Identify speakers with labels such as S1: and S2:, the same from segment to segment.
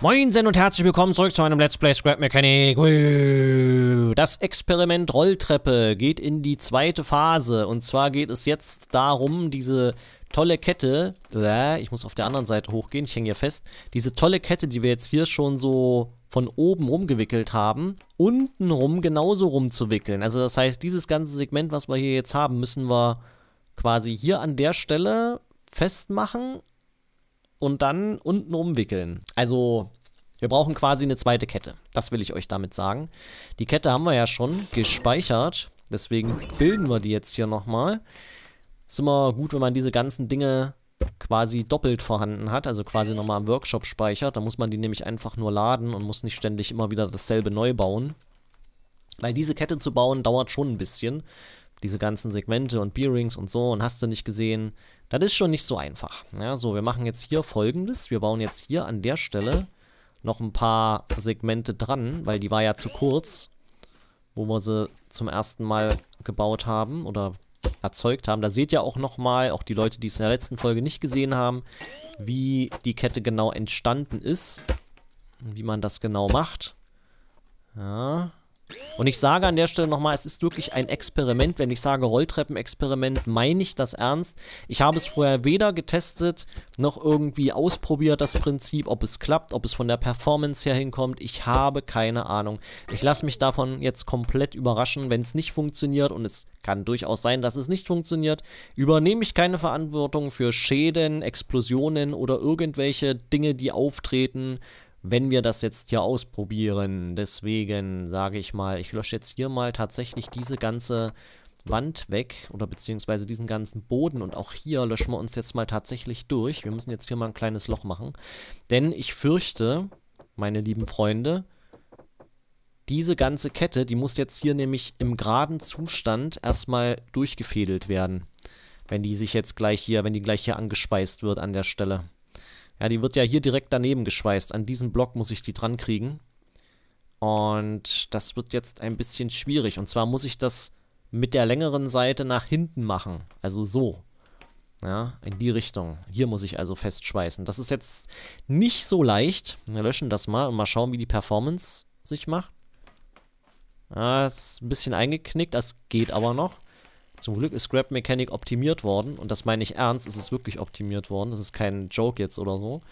S1: Moinsen und herzlich willkommen zurück zu einem Let's Play Scrap Mechanic. Das Experiment Rolltreppe geht in die zweite Phase. Und zwar geht es jetzt darum, diese tolle Kette... Ich muss auf der anderen Seite hochgehen, ich hänge hier fest. Diese tolle Kette, die wir jetzt hier schon so von oben rumgewickelt haben, unten rum genauso rumzuwickeln. Also das heißt, dieses ganze Segment, was wir hier jetzt haben, müssen wir quasi hier an der Stelle festmachen und dann unten umwickeln. Also wir brauchen quasi eine zweite Kette. Das will ich euch damit sagen. Die Kette haben wir ja schon gespeichert. Deswegen bilden wir die jetzt hier nochmal. Ist immer gut, wenn man diese ganzen Dinge quasi doppelt vorhanden hat, also quasi nochmal im Workshop speichert. Da muss man die nämlich einfach nur laden und muss nicht ständig immer wieder dasselbe neu bauen. Weil diese Kette zu bauen dauert schon ein bisschen diese ganzen Segmente und Bearings und so und hast du nicht gesehen, das ist schon nicht so einfach. Ja, so, wir machen jetzt hier folgendes. Wir bauen jetzt hier an der Stelle noch ein paar Segmente dran, weil die war ja zu kurz, wo wir sie zum ersten Mal gebaut haben oder erzeugt haben. Da seht ihr auch nochmal, auch die Leute, die es in der letzten Folge nicht gesehen haben, wie die Kette genau entstanden ist und wie man das genau macht. Ja, und ich sage an der Stelle nochmal, es ist wirklich ein Experiment. Wenn ich sage Rolltreppenexperiment, meine ich das ernst. Ich habe es vorher weder getestet noch irgendwie ausprobiert, das Prinzip, ob es klappt, ob es von der Performance her hinkommt. Ich habe keine Ahnung. Ich lasse mich davon jetzt komplett überraschen, wenn es nicht funktioniert und es kann durchaus sein, dass es nicht funktioniert, übernehme ich keine Verantwortung für Schäden, Explosionen oder irgendwelche Dinge, die auftreten, wenn wir das jetzt hier ausprobieren. Deswegen sage ich mal, ich lösche jetzt hier mal tatsächlich diese ganze Wand weg oder beziehungsweise diesen ganzen Boden und auch hier löschen wir uns jetzt mal tatsächlich durch. Wir müssen jetzt hier mal ein kleines Loch machen, denn ich fürchte, meine lieben Freunde, diese ganze Kette, die muss jetzt hier nämlich im geraden Zustand erstmal durchgefädelt werden, wenn die sich jetzt gleich hier, wenn die gleich hier angespeist wird an der Stelle. Ja, die wird ja hier direkt daneben geschweißt. An diesem Block muss ich die dran kriegen. Und das wird jetzt ein bisschen schwierig. Und zwar muss ich das mit der längeren Seite nach hinten machen. Also so. Ja, in die Richtung. Hier muss ich also festschweißen. Das ist jetzt nicht so leicht. Wir löschen das mal und mal schauen, wie die Performance sich macht. Ah, ist ein bisschen eingeknickt. Das geht aber noch. Zum Glück ist Grab Mechanic optimiert worden. Und das meine ich ernst, es ist wirklich optimiert worden. Das ist kein Joke jetzt oder so.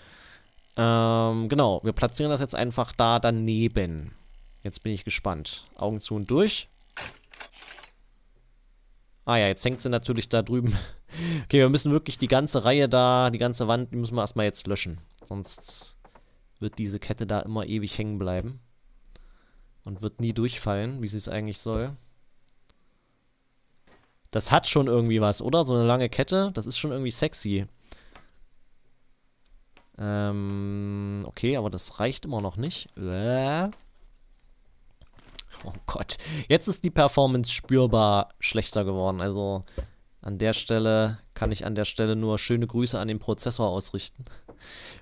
S1: Ähm, genau, wir platzieren das jetzt einfach da daneben. Jetzt bin ich gespannt. Augen zu und durch. Ah ja, jetzt hängt sie natürlich da drüben. okay, wir müssen wirklich die ganze Reihe da, die ganze Wand, die müssen wir erstmal jetzt löschen. Sonst wird diese Kette da immer ewig hängen bleiben. Und wird nie durchfallen, wie sie es eigentlich soll. Das hat schon irgendwie was, oder? So eine lange Kette, das ist schon irgendwie sexy. Ähm, okay, aber das reicht immer noch nicht. Äh. Oh Gott. Jetzt ist die Performance spürbar schlechter geworden. Also an der Stelle kann ich an der Stelle nur schöne Grüße an den Prozessor ausrichten.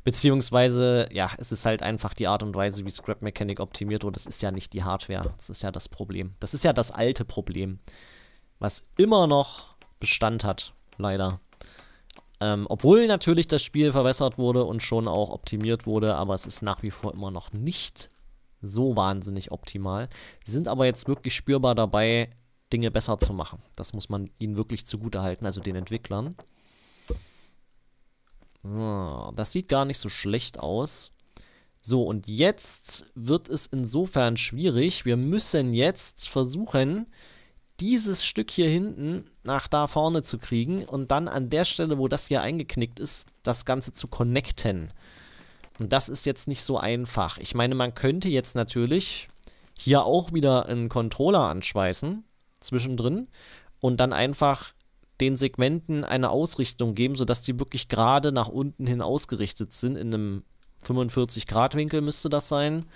S1: Beziehungsweise, ja, es ist halt einfach die Art und Weise, wie Scrap Mechanic optimiert wurde. Das ist ja nicht die Hardware. Das ist ja das Problem. Das ist ja das alte Problem was immer noch Bestand hat, leider. Ähm, obwohl natürlich das Spiel verbessert wurde und schon auch optimiert wurde, aber es ist nach wie vor immer noch nicht so wahnsinnig optimal. Sie sind aber jetzt wirklich spürbar dabei, Dinge besser zu machen. Das muss man ihnen wirklich zugutehalten, also den Entwicklern. So, das sieht gar nicht so schlecht aus. So, und jetzt wird es insofern schwierig. Wir müssen jetzt versuchen, dieses Stück hier hinten nach da vorne zu kriegen und dann an der Stelle, wo das hier eingeknickt ist, das Ganze zu connecten. Und das ist jetzt nicht so einfach. Ich meine, man könnte jetzt natürlich hier auch wieder einen Controller anschweißen, zwischendrin, und dann einfach den Segmenten eine Ausrichtung geben, sodass die wirklich gerade nach unten hin ausgerichtet sind. In einem 45-Grad-Winkel müsste das sein.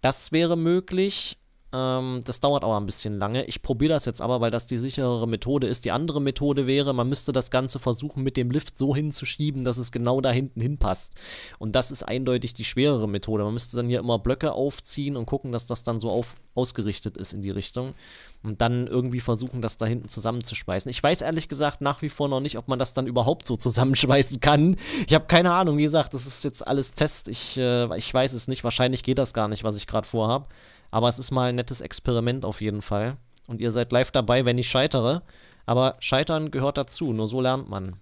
S1: Das wäre möglich. Ähm, das dauert aber ein bisschen lange. Ich probiere das jetzt aber, weil das die sicherere Methode ist. Die andere Methode wäre, man müsste das Ganze versuchen, mit dem Lift so hinzuschieben, dass es genau da hinten hinpasst. Und das ist eindeutig die schwerere Methode. Man müsste dann hier immer Blöcke aufziehen und gucken, dass das dann so auf, ausgerichtet ist in die Richtung. Und dann irgendwie versuchen, das da hinten zusammenzuschmeißen. Ich weiß ehrlich gesagt nach wie vor noch nicht, ob man das dann überhaupt so zusammenschmeißen kann. Ich habe keine Ahnung. Wie gesagt, das ist jetzt alles Test. Ich, äh, ich weiß es nicht. Wahrscheinlich geht das gar nicht, was ich gerade vorhabe. Aber es ist mal ein nettes Experiment auf jeden Fall. Und ihr seid live dabei, wenn ich scheitere. Aber Scheitern gehört dazu, nur so lernt man.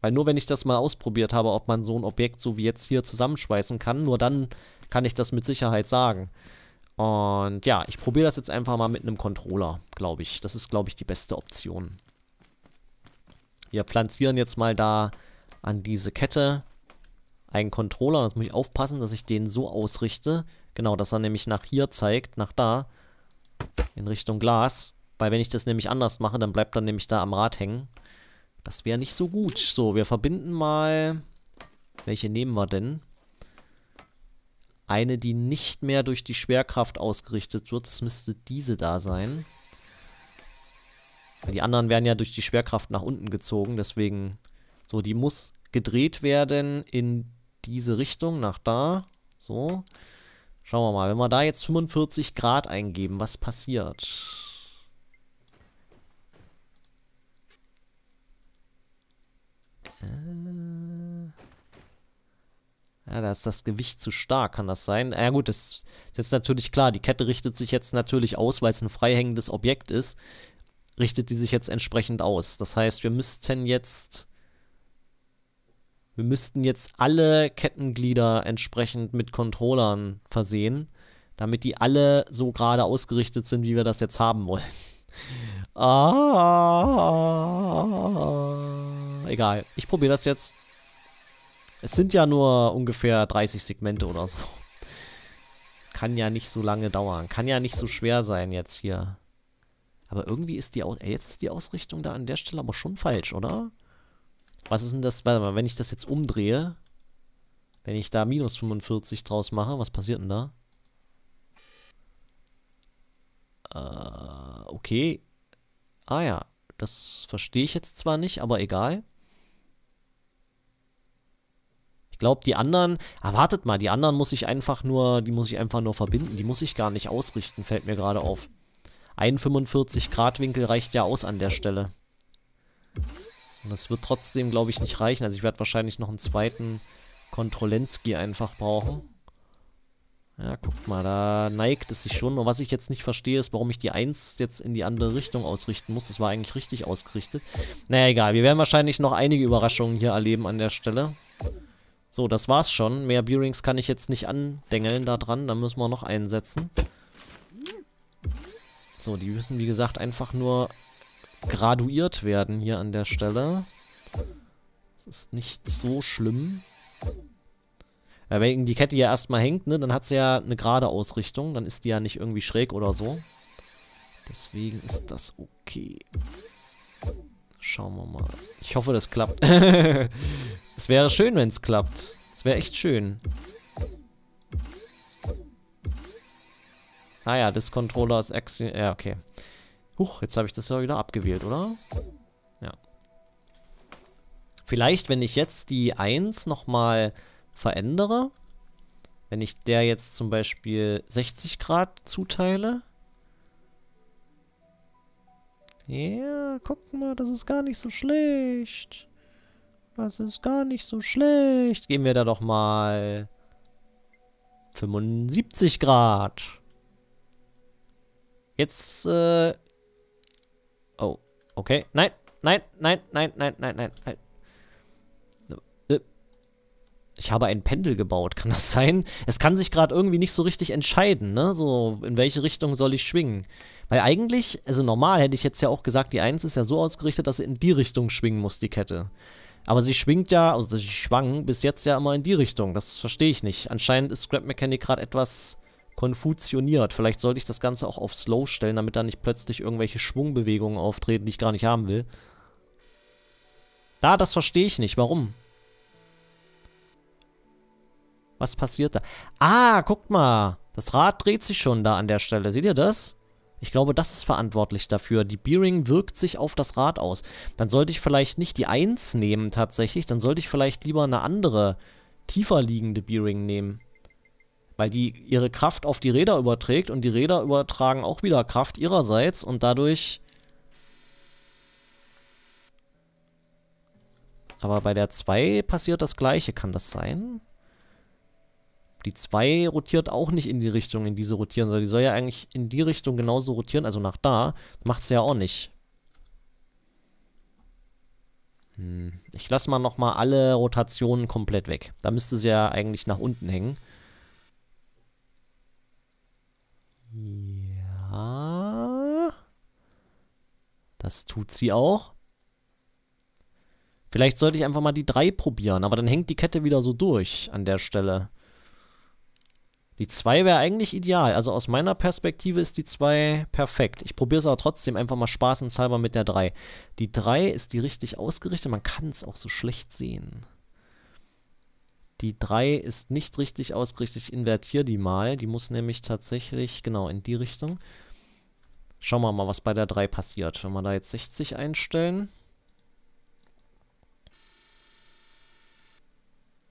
S1: Weil nur wenn ich das mal ausprobiert habe, ob man so ein Objekt so wie jetzt hier zusammenschweißen kann, nur dann kann ich das mit Sicherheit sagen. Und ja, ich probiere das jetzt einfach mal mit einem Controller, glaube ich. Das ist, glaube ich, die beste Option. Wir pflanzieren jetzt mal da an diese Kette einen Controller. Das muss ich aufpassen, dass ich den so ausrichte, Genau, dass er nämlich nach hier zeigt, nach da, in Richtung Glas. Weil wenn ich das nämlich anders mache, dann bleibt er nämlich da am Rad hängen. Das wäre nicht so gut. So, wir verbinden mal... Welche nehmen wir denn? Eine, die nicht mehr durch die Schwerkraft ausgerichtet wird. Das müsste diese da sein. Die anderen werden ja durch die Schwerkraft nach unten gezogen. Deswegen, so, die muss gedreht werden in diese Richtung, nach da. So. Schauen wir mal, wenn wir da jetzt 45 Grad eingeben, was passiert? Äh. Ja, da ist das Gewicht zu stark, kann das sein? Ja gut, das ist jetzt natürlich klar. Die Kette richtet sich jetzt natürlich aus, weil es ein freihängendes Objekt ist. Richtet die sich jetzt entsprechend aus. Das heißt, wir müssten jetzt wir müssten jetzt alle Kettenglieder entsprechend mit Controllern versehen, damit die alle so gerade ausgerichtet sind, wie wir das jetzt haben wollen. ah, egal, ich probiere das jetzt. Es sind ja nur ungefähr 30 Segmente oder so. Kann ja nicht so lange dauern. Kann ja nicht so schwer sein jetzt hier. Aber irgendwie ist die... Aus jetzt ist die Ausrichtung da an der Stelle aber schon falsch, oder? Was ist denn das, warte mal, wenn ich das jetzt umdrehe, wenn ich da minus 45 draus mache, was passiert denn da? Äh, okay. Ah ja, das verstehe ich jetzt zwar nicht, aber egal. Ich glaube, die anderen, ah, wartet mal, die anderen muss ich einfach nur, die muss ich einfach nur verbinden, die muss ich gar nicht ausrichten, fällt mir gerade auf. Ein 45 Grad Winkel reicht ja aus an der Stelle. Und das wird trotzdem, glaube ich, nicht reichen. Also ich werde wahrscheinlich noch einen zweiten Kontrolenski einfach brauchen. Ja, guckt mal, da neigt es sich schon. Und was ich jetzt nicht verstehe, ist, warum ich die 1 jetzt in die andere Richtung ausrichten muss. Das war eigentlich richtig ausgerichtet. Naja, egal. Wir werden wahrscheinlich noch einige Überraschungen hier erleben an der Stelle. So, das war's schon. Mehr Bearings kann ich jetzt nicht andengeln da dran. Da müssen wir noch einsetzen. So, die müssen, wie gesagt, einfach nur graduiert werden hier an der Stelle. Das ist nicht so schlimm. Ja, wenn die Kette ja erstmal hängt, ne, dann hat sie ja eine gerade Ausrichtung. Dann ist die ja nicht irgendwie schräg oder so. Deswegen ist das okay. Schauen wir mal. Ich hoffe, das klappt. es wäre schön, wenn es klappt. Es wäre echt schön. Ah ja, das Controller ist Action. Ja, okay. Huch, jetzt habe ich das ja wieder abgewählt, oder? Ja. Vielleicht, wenn ich jetzt die 1 nochmal verändere, wenn ich der jetzt zum Beispiel 60 Grad zuteile. Ja, guck mal, das ist gar nicht so schlecht. Das ist gar nicht so schlecht. Gehen wir da doch mal 75 Grad. Jetzt äh, Oh, okay. Nein, nein, nein, nein, nein, nein, nein. nein. Äh, ich habe ein Pendel gebaut, kann das sein? Es kann sich gerade irgendwie nicht so richtig entscheiden, ne? So, in welche Richtung soll ich schwingen? Weil eigentlich, also normal hätte ich jetzt ja auch gesagt, die 1 ist ja so ausgerichtet, dass sie in die Richtung schwingen muss, die Kette. Aber sie schwingt ja, also sie schwang bis jetzt ja immer in die Richtung. Das verstehe ich nicht. Anscheinend ist Scrap Mechanic gerade etwas konfusioniert. Vielleicht sollte ich das Ganze auch auf Slow stellen, damit da nicht plötzlich irgendwelche Schwungbewegungen auftreten, die ich gar nicht haben will. Da, das verstehe ich nicht. Warum? Was passiert da? Ah, guckt mal. Das Rad dreht sich schon da an der Stelle. Seht ihr das? Ich glaube, das ist verantwortlich dafür. Die Bearing wirkt sich auf das Rad aus. Dann sollte ich vielleicht nicht die 1 nehmen tatsächlich. Dann sollte ich vielleicht lieber eine andere, tiefer liegende Bearing nehmen weil die ihre Kraft auf die Räder überträgt und die Räder übertragen auch wieder Kraft ihrerseits und dadurch... Aber bei der 2 passiert das gleiche, kann das sein? Die 2 rotiert auch nicht in die Richtung, in die sie rotieren soll. Die soll ja eigentlich in die Richtung genauso rotieren, also nach da. Macht sie ja auch nicht. Hm. Ich lasse mal nochmal alle Rotationen komplett weg. Da müsste sie ja eigentlich nach unten hängen. Ja. Das tut sie auch. Vielleicht sollte ich einfach mal die 3 probieren, aber dann hängt die Kette wieder so durch an der Stelle. Die 2 wäre eigentlich ideal. Also aus meiner Perspektive ist die 2 perfekt. Ich probiere es aber trotzdem einfach mal spaßenshalber mit der 3. Die 3 ist die richtig ausgerichtet. Man kann es auch so schlecht sehen. Die 3 ist nicht richtig ausgerichtet. Ich invertiere die mal. Die muss nämlich tatsächlich genau in die Richtung. Schauen wir mal, was bei der 3 passiert. Wenn wir da jetzt 60 einstellen.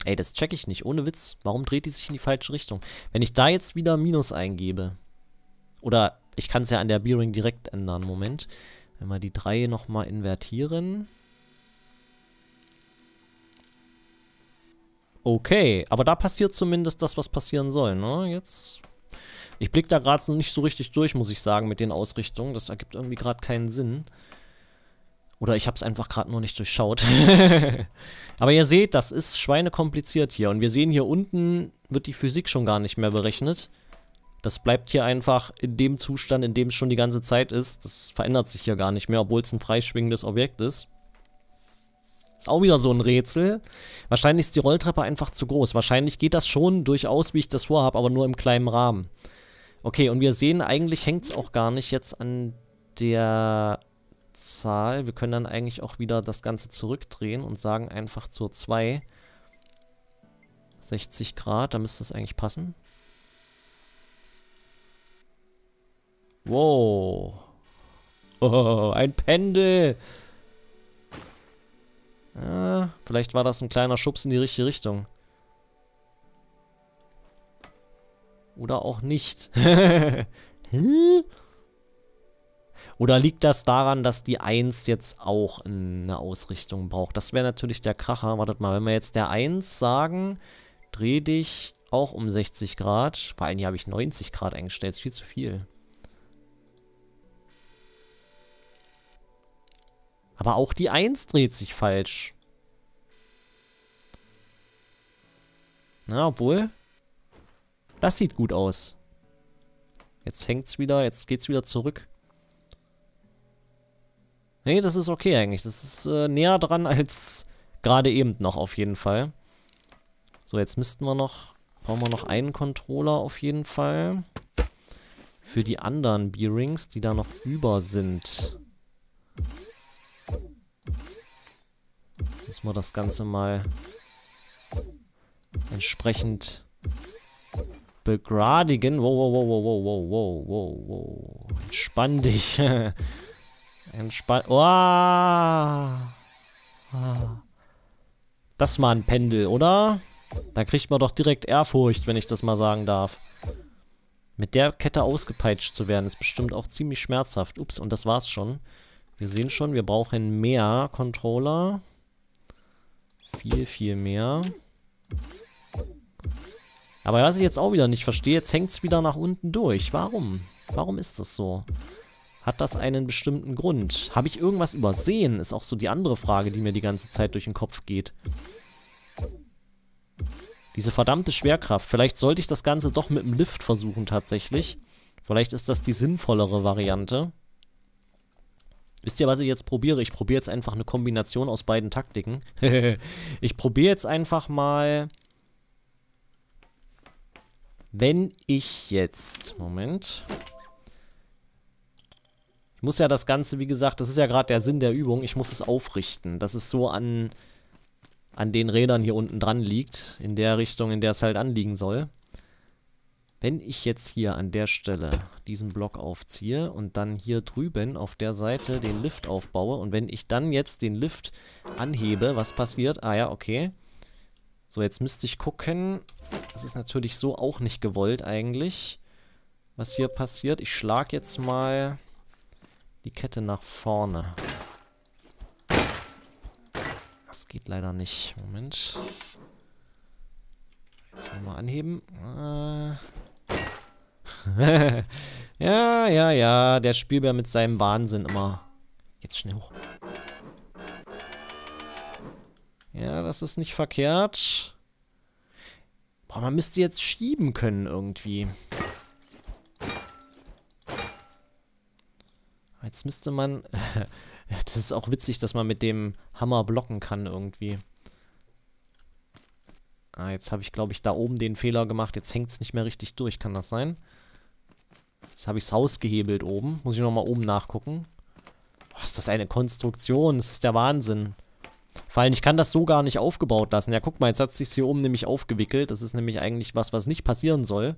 S1: Ey, das checke ich nicht. Ohne Witz. Warum dreht die sich in die falsche Richtung? Wenn ich da jetzt wieder Minus eingebe. Oder ich kann es ja an der Bearing direkt ändern. Moment. Wenn wir die 3 nochmal invertieren. Okay, aber da passiert zumindest das, was passieren soll, ne? Jetzt. Ich blicke da gerade nicht so richtig durch, muss ich sagen, mit den Ausrichtungen. Das ergibt irgendwie gerade keinen Sinn. Oder ich habe es einfach gerade nur nicht durchschaut. Aber ihr seht, das ist schweinekompliziert hier. Und wir sehen hier unten wird die Physik schon gar nicht mehr berechnet. Das bleibt hier einfach in dem Zustand, in dem es schon die ganze Zeit ist. Das verändert sich hier gar nicht mehr, obwohl es ein freischwingendes Objekt ist. Ist auch wieder so ein Rätsel. Wahrscheinlich ist die Rolltreppe einfach zu groß. Wahrscheinlich geht das schon durchaus, wie ich das vorhabe, aber nur im kleinen Rahmen. Okay, und wir sehen, eigentlich hängt es auch gar nicht jetzt an der Zahl. Wir können dann eigentlich auch wieder das Ganze zurückdrehen und sagen einfach zur 2. 60 Grad, da müsste es eigentlich passen. Wow. Oh, ein Pendel. Ja, äh, vielleicht war das ein kleiner Schubs in die richtige Richtung. Oder auch nicht. Oder liegt das daran, dass die 1 jetzt auch eine Ausrichtung braucht? Das wäre natürlich der Kracher. Wartet mal, wenn wir jetzt der 1 sagen, dreh dich auch um 60 Grad. Vor allem hier habe ich 90 Grad eingestellt, ist viel zu viel. Aber auch die 1 dreht sich falsch. Na, obwohl. Das sieht gut aus. Jetzt hängt's wieder, jetzt geht's wieder zurück. Nee, das ist okay eigentlich. Das ist äh, näher dran als gerade eben noch auf jeden Fall. So, jetzt müssten wir noch... Brauchen wir noch einen Controller auf jeden Fall. Für die anderen B-Rings, die da noch über sind. Dass wir das Ganze mal entsprechend begradigen. Wow, wow, wow, wow, wow, wow, wow, wow, Entspann dich. Entspann... Oh. Das mal ein Pendel, oder? Da kriegt man doch direkt Ehrfurcht, wenn ich das mal sagen darf. Mit der Kette ausgepeitscht zu werden, ist bestimmt auch ziemlich schmerzhaft. Ups, und das war's schon. Wir sehen schon, wir brauchen mehr Controller. Viel, viel mehr. Aber was ich jetzt auch wieder nicht verstehe, jetzt hängt es wieder nach unten durch. Warum? Warum ist das so? Hat das einen bestimmten Grund? Habe ich irgendwas übersehen? Ist auch so die andere Frage, die mir die ganze Zeit durch den Kopf geht. Diese verdammte Schwerkraft. Vielleicht sollte ich das Ganze doch mit dem Lift versuchen tatsächlich. Vielleicht ist das die sinnvollere Variante. Wisst ihr, was ich jetzt probiere? Ich probiere jetzt einfach eine Kombination aus beiden Taktiken. ich probiere jetzt einfach mal... Wenn ich jetzt... Moment. Ich muss ja das Ganze, wie gesagt, das ist ja gerade der Sinn der Übung. Ich muss es aufrichten, dass es so an, an den Rädern hier unten dran liegt. In der Richtung, in der es halt anliegen soll. Wenn ich jetzt hier an der Stelle diesen Block aufziehe und dann hier drüben auf der Seite den Lift aufbaue und wenn ich dann jetzt den Lift anhebe, was passiert? Ah ja, okay. So, jetzt müsste ich gucken. Das ist natürlich so auch nicht gewollt eigentlich, was hier passiert. Ich schlage jetzt mal die Kette nach vorne. Das geht leider nicht. Moment. Jetzt nochmal anheben. Äh... ja, ja, ja, der Spielbär mit seinem Wahnsinn immer. Jetzt schnell hoch. Ja, das ist nicht verkehrt. Boah, man müsste jetzt schieben können irgendwie. Jetzt müsste man... das ist auch witzig, dass man mit dem Hammer blocken kann irgendwie. Ah, jetzt habe ich, glaube ich, da oben den Fehler gemacht. Jetzt hängt es nicht mehr richtig durch. Kann das sein? Jetzt habe ich das Haus gehebelt oben. Muss ich nochmal oben nachgucken. Oh, ist das eine Konstruktion? Das ist der Wahnsinn. Vor allem, ich kann das so gar nicht aufgebaut lassen. Ja, guck mal, jetzt hat es sich hier oben nämlich aufgewickelt. Das ist nämlich eigentlich was, was nicht passieren soll.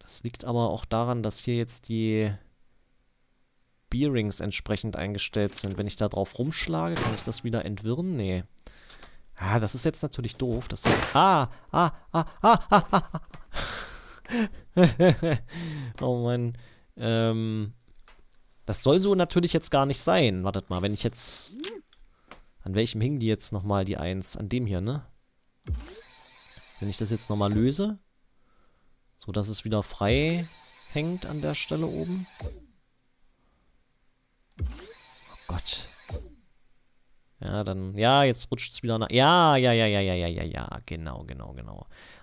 S1: Das liegt aber auch daran, dass hier jetzt die Bearings entsprechend eingestellt sind. Wenn ich da drauf rumschlage, kann ich das wieder entwirren? Nee. Ah, das ist jetzt natürlich doof. Das ah, ah, ah, ah, ah, ah. ah. oh Mann. Ähm, das soll so natürlich jetzt gar nicht sein. Wartet mal, wenn ich jetzt... An welchem hing die jetzt nochmal, die Eins? An dem hier, ne? Wenn ich das jetzt nochmal löse, so dass es wieder frei hängt an der Stelle oben. Oh Gott. Ja, dann... Ja, jetzt rutscht es wieder nach... Ja, ja, ja, ja, ja, ja, ja, ja. Genau, genau, genau.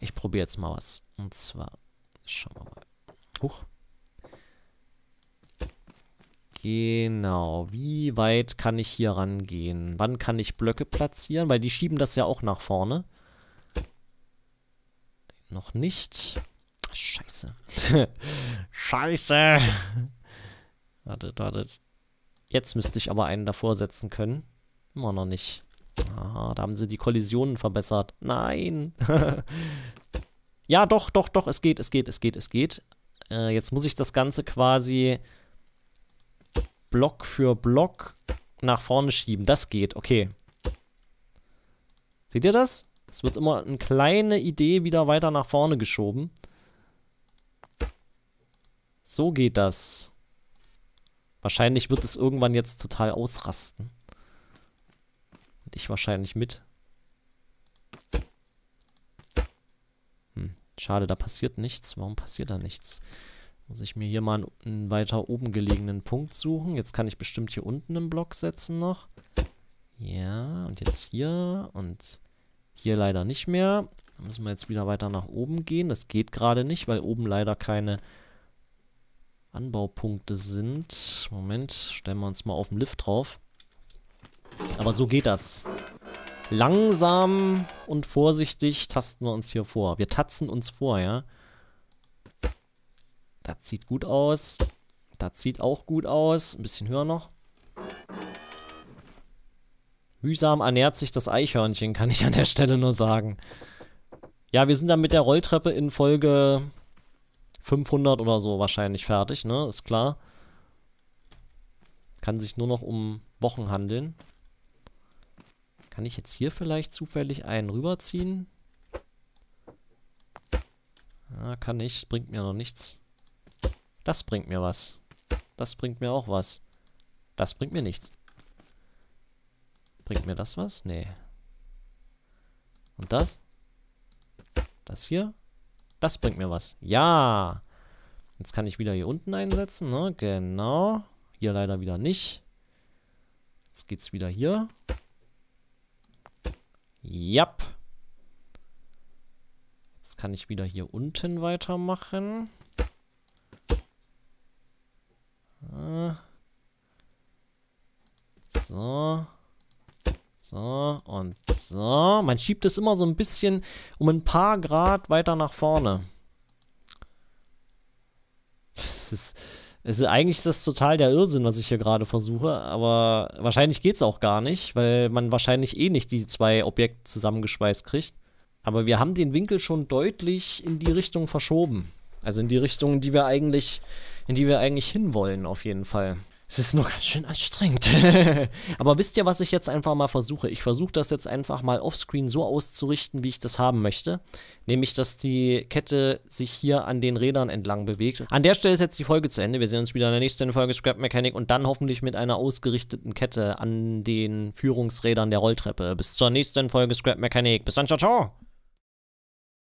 S1: Ich probiere jetzt mal was. Und zwar, schauen wir mal. Huch. Genau. Wie weit kann ich hier rangehen? Wann kann ich Blöcke platzieren? Weil die schieben das ja auch nach vorne. Noch nicht. Scheiße. Scheiße. Wartet, wartet. Jetzt müsste ich aber einen davor setzen können. Immer noch nicht. Ah, da haben sie die Kollisionen verbessert. Nein. ja, doch, doch, doch, es geht, es geht, es geht, es geht. Äh, jetzt muss ich das Ganze quasi Block für Block nach vorne schieben. Das geht, okay. Seht ihr das? Es wird immer eine kleine Idee wieder weiter nach vorne geschoben. So geht das. Wahrscheinlich wird es irgendwann jetzt total ausrasten ich wahrscheinlich mit. Hm, schade, da passiert nichts. Warum passiert da nichts? Muss ich mir hier mal einen, einen weiter oben gelegenen Punkt suchen. Jetzt kann ich bestimmt hier unten einen Block setzen noch. Ja, und jetzt hier und hier leider nicht mehr. Da müssen wir jetzt wieder weiter nach oben gehen. Das geht gerade nicht, weil oben leider keine Anbaupunkte sind. Moment, stellen wir uns mal auf den Lift drauf. Aber so geht das. Langsam und vorsichtig tasten wir uns hier vor. Wir tatzen uns vor, ja. Das sieht gut aus. Das sieht auch gut aus. Ein bisschen höher noch. Mühsam ernährt sich das Eichhörnchen, kann ich an der Stelle nur sagen. Ja, wir sind dann mit der Rolltreppe in Folge 500 oder so wahrscheinlich fertig, ne? Ist klar. Kann sich nur noch um Wochen handeln. Kann ich jetzt hier vielleicht zufällig einen rüberziehen? Ja, kann ich. Bringt mir noch nichts. Das bringt mir was. Das bringt mir auch was. Das bringt mir nichts. Bringt mir das was? Nee. Und das? Das hier? Das bringt mir was. Ja! Jetzt kann ich wieder hier unten einsetzen, ne? Genau. Hier leider wieder nicht. Jetzt geht's wieder hier. Jap. Yep. Jetzt kann ich wieder hier unten weitermachen. Äh. So. So und so. Man schiebt es immer so ein bisschen um ein paar Grad weiter nach vorne. Das ist... Es ist, eigentlich ist das total der Irrsinn, was ich hier gerade versuche, aber wahrscheinlich geht's auch gar nicht, weil man wahrscheinlich eh nicht die zwei Objekte zusammengeschweißt kriegt. Aber wir haben den Winkel schon deutlich in die Richtung verschoben. Also in die Richtung, die wir eigentlich, in die wir eigentlich hinwollen, auf jeden Fall. Es ist nur ganz schön anstrengend. Aber wisst ihr, was ich jetzt einfach mal versuche? Ich versuche das jetzt einfach mal offscreen so auszurichten, wie ich das haben möchte. Nämlich, dass die Kette sich hier an den Rädern entlang bewegt. An der Stelle ist jetzt die Folge zu Ende. Wir sehen uns wieder in der nächsten Folge Scrap Mechanic und dann hoffentlich mit einer ausgerichteten Kette an den Führungsrädern der Rolltreppe. Bis zur nächsten Folge Scrap Mechanic. Bis dann, ciao, ciao!